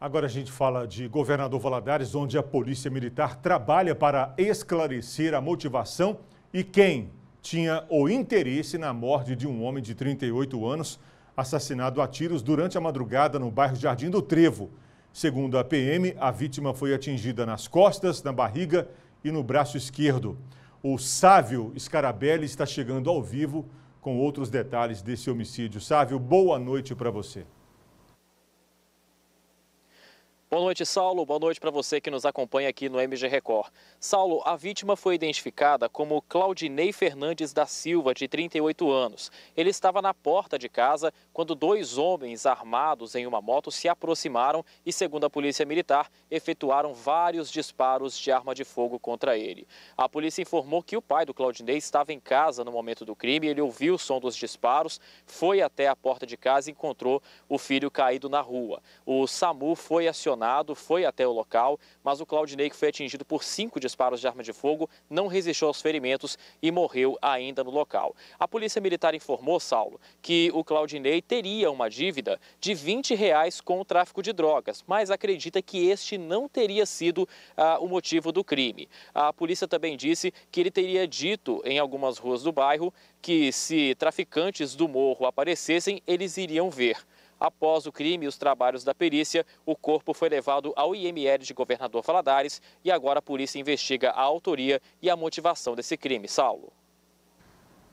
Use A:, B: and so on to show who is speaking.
A: Agora a gente fala de Governador Valadares, onde a Polícia Militar trabalha para esclarecer a motivação e quem tinha o interesse na morte de um homem de 38 anos assassinado a tiros durante a madrugada no bairro Jardim do Trevo. Segundo a PM, a vítima foi atingida nas costas, na barriga e no braço esquerdo. O Sávio Scarabelli está chegando ao vivo com outros detalhes desse homicídio. Sávio, boa noite para você.
B: Boa noite, Saulo. Boa noite para você que nos acompanha aqui no MG Record. Saulo, a vítima foi identificada como Claudinei Fernandes da Silva, de 38 anos. Ele estava na porta de casa quando dois homens armados em uma moto se aproximaram e, segundo a Polícia Militar, efetuaram vários disparos de arma de fogo contra ele. A polícia informou que o pai do Claudinei estava em casa no momento do crime. Ele ouviu o som dos disparos, foi até a porta de casa e encontrou o filho caído na rua. O SAMU foi acionado acionado, foi até o local, mas o Claudinei, que foi atingido por cinco disparos de arma de fogo, não resistiu aos ferimentos e morreu ainda no local. A Polícia Militar informou, Saulo, que o Claudinei teria uma dívida de 20 reais com o tráfico de drogas, mas acredita que este não teria sido ah, o motivo do crime. A polícia também disse que ele teria dito em algumas ruas do bairro que se traficantes do morro aparecessem, eles iriam ver. Após o crime e os trabalhos da perícia, o corpo foi levado ao IML de Governador Valadares e agora a polícia investiga a autoria e a motivação desse crime. Saulo.